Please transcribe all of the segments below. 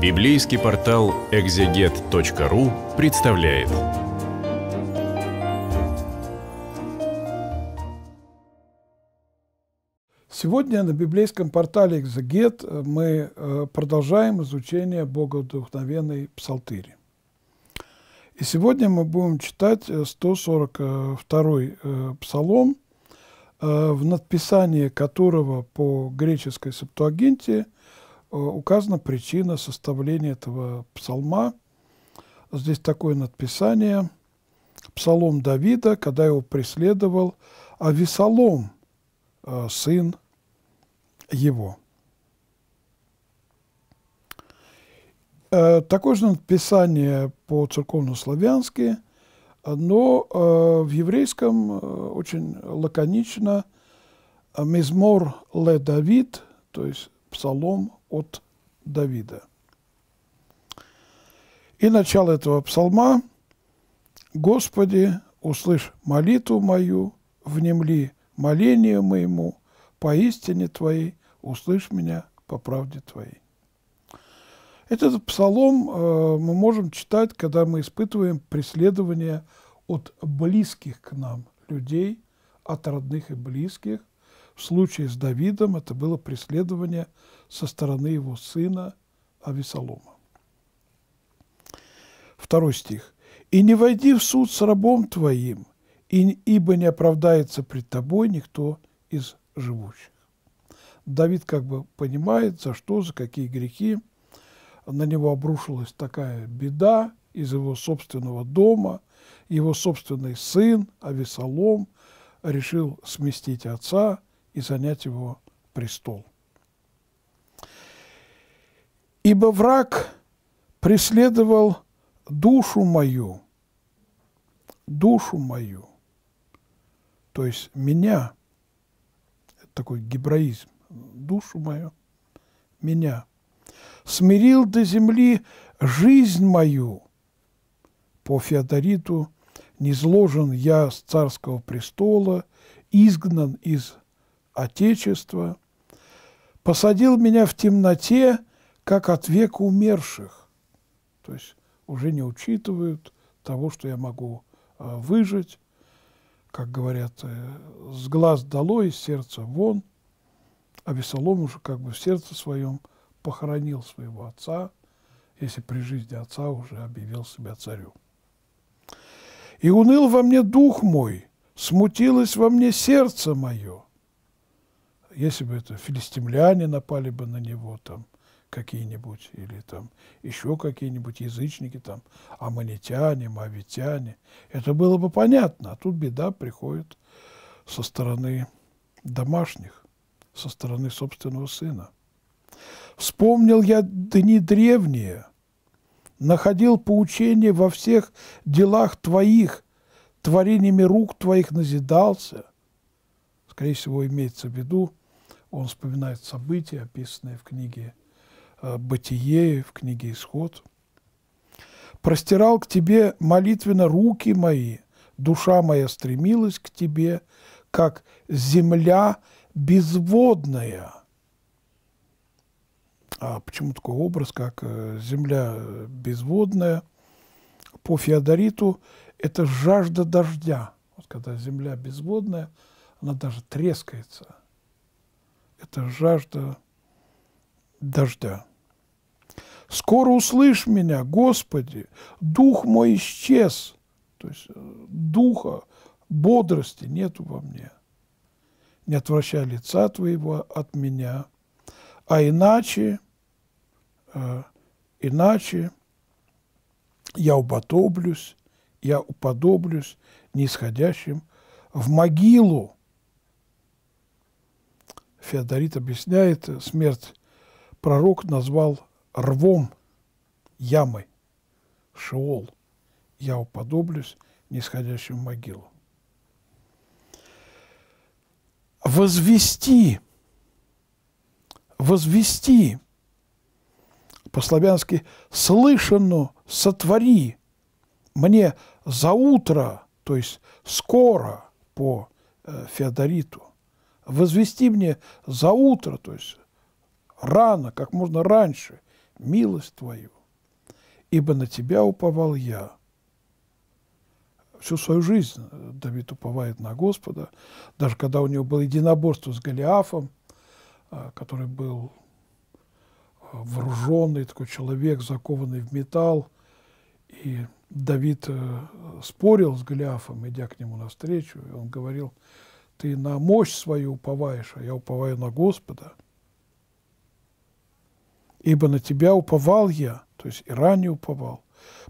Библейский портал экзегет.ру представляет. Сегодня на библейском портале «Экзегет» э, мы э, продолжаем изучение богодухновенной псалтыри. И сегодня мы будем читать 142-й э, псалом, в надписании которого по греческой септуагинте – Э, указана причина составления этого псалма. Здесь такое надписание «Псалом Давида, когда его преследовал а Авесолом, э, сын его». Э, такое же надписание по-церковно-славянски, но в еврейском очень лаконично «Мизмор ле Давид», то есть «Псалом от Давида. И начало этого псалма «Господи, услышь молитву мою, внемли молению моему, поистине Твоей, услышь меня по правде Твоей». Этот псалом э, мы можем читать, когда мы испытываем преследование от близких к нам людей, от родных и близких, в случае с Давидом это было преследование со стороны его сына Авесолома. Второй стих. «И не войди в суд с рабом твоим, ибо не оправдается пред тобой никто из живущих». Давид как бы понимает, за что, за какие грехи на него обрушилась такая беда из его собственного дома, его собственный сын Авесолом решил сместить отца – и занять его престол. Ибо враг преследовал душу мою, душу мою, то есть меня, такой гебраизм, душу мою, меня, смирил до земли жизнь мою. По Феодориту низложен я с царского престола, изгнан из Отечества, посадил меня в темноте, как от века умерших. То есть уже не учитывают того, что я могу а, выжить, как говорят, э, с глаз долой, и сердца вон. А Весолом уже как бы в сердце своем похоронил своего отца, если при жизни отца уже объявил себя царем. «И уныл во мне дух мой, смутилось во мне сердце мое» если бы это филистимляне напали бы на него там какие-нибудь, или там еще какие-нибудь язычники, там аммонитяне, мавитяне, это было бы понятно, а тут беда приходит со стороны домашних, со стороны собственного сына. Вспомнил я дни древние, находил поучение во всех делах твоих, творениями рук твоих назидался. Скорее всего, имеется в виду он вспоминает события, описанные в книге э, «Бытие», в книге «Исход». «Простирал к тебе молитвенно руки мои, душа моя стремилась к тебе, как земля безводная». А почему такой образ, как э, земля безводная? По феодориту это жажда дождя. Вот когда земля безводная, она даже трескается – это жажда дождя. Скоро услышь меня, Господи, дух мой исчез, то есть э, духа, бодрости нет во мне. Не отвращай лица твоего от меня, а иначе, э, иначе я уподоблюсь, я уподоблюсь нисходящим в могилу, Феодорит объясняет, э, смерть пророк назвал рвом ямы, шеол. Я уподоблюсь нисходящему могилу. Возвести, возвести, по-славянски «слышано, сотвори», мне за утро, то есть скоро по э, Феодориту, возвести мне за утро, то есть рано, как можно раньше, милость Твою, ибо на Тебя уповал я. Всю свою жизнь Давид уповает на Господа, даже когда у него было единоборство с Голиафом, а, который был а, вооруженный такой человек, закованный в металл, и Давид э, спорил с Голиафом, идя к нему навстречу, и он говорил, ты на мощь свою уповаешь, а я уповаю на Господа. Ибо на тебя уповал я, то есть и ранее уповал.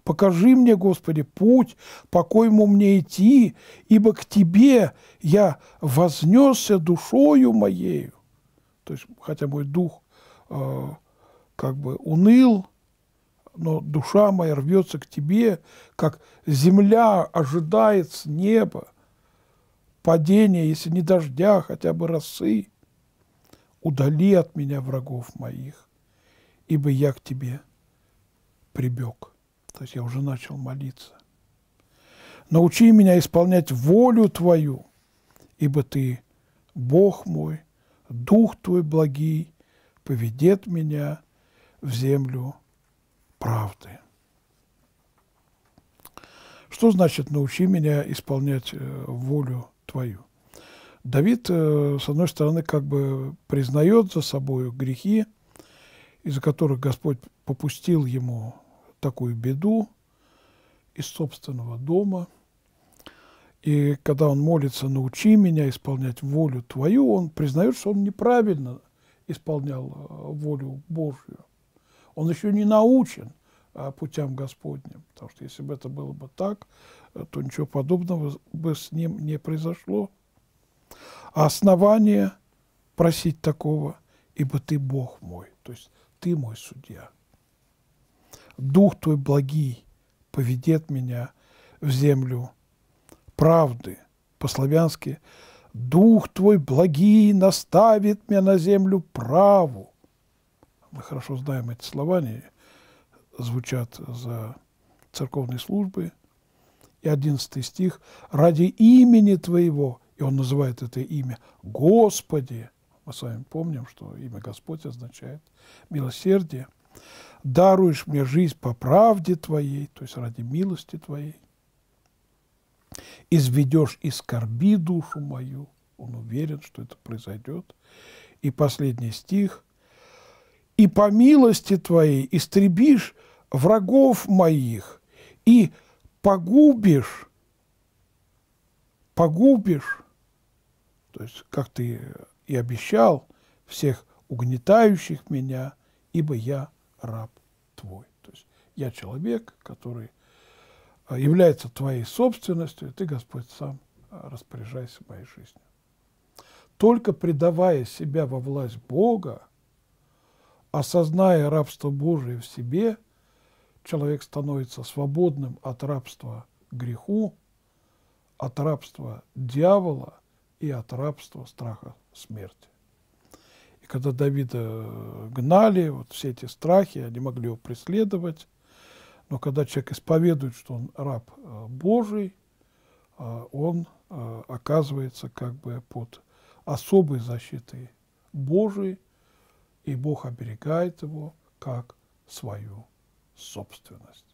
Покажи мне, Господи, путь, по коему мне идти, ибо к Тебе я вознесся душою моею. То есть, хотя мой дух э, как бы уныл, но душа моя рвется к Тебе, как земля ожидает с неба, падения, если не дождя, хотя бы росы. Удали от меня врагов моих, ибо я к тебе прибег. То есть я уже начал молиться. Научи меня исполнять волю Твою, ибо Ты – Бог мой, Дух Твой благий, поведет меня в землю правды. Что значит «научи меня исполнять э, волю твою. Давид, э, с одной стороны, как бы признает за собой грехи, из-за которых Господь попустил ему такую беду из собственного дома. И когда он молится «научи меня исполнять волю твою», он признает, что он неправильно исполнял э, волю Божью. Он еще не научен э, путям Господним, потому что если бы это было бы так, а то ничего подобного бы с ним не произошло. А основание просить такого, ибо ты Бог мой, то есть ты мой судья. Дух твой благий поведет меня в землю правды. По-славянски «Дух твой благий наставит меня на землю праву». Мы хорошо знаем эти слова, они звучат за церковной службой – и 11 стих, «Ради имени Твоего», и он называет это имя «Господи», мы с вами помним, что имя Господь означает милосердие, «даруешь мне жизнь по правде Твоей», то есть ради милости Твоей, «изведешь из скорби душу мою», он уверен, что это произойдет, и последний стих, «и по милости Твоей истребишь врагов моих, и погубишь, погубишь, то есть, как ты и обещал, всех угнетающих меня, ибо я раб твой. То есть я человек, который а, является твоей собственностью, и ты, Господь, сам а, распоряжайся моей жизнью. Только предавая себя во власть Бога, осозная рабство Божие в себе – человек становится свободным от рабства греху, от рабства дьявола и от рабства страха смерти. И когда Давида э, гнали, вот все эти страхи, они могли его преследовать, но когда человек исповедует, что он раб э, Божий, э, он оказывается как бы под особой защитой Божией, и Бог оберегает его как свою substance.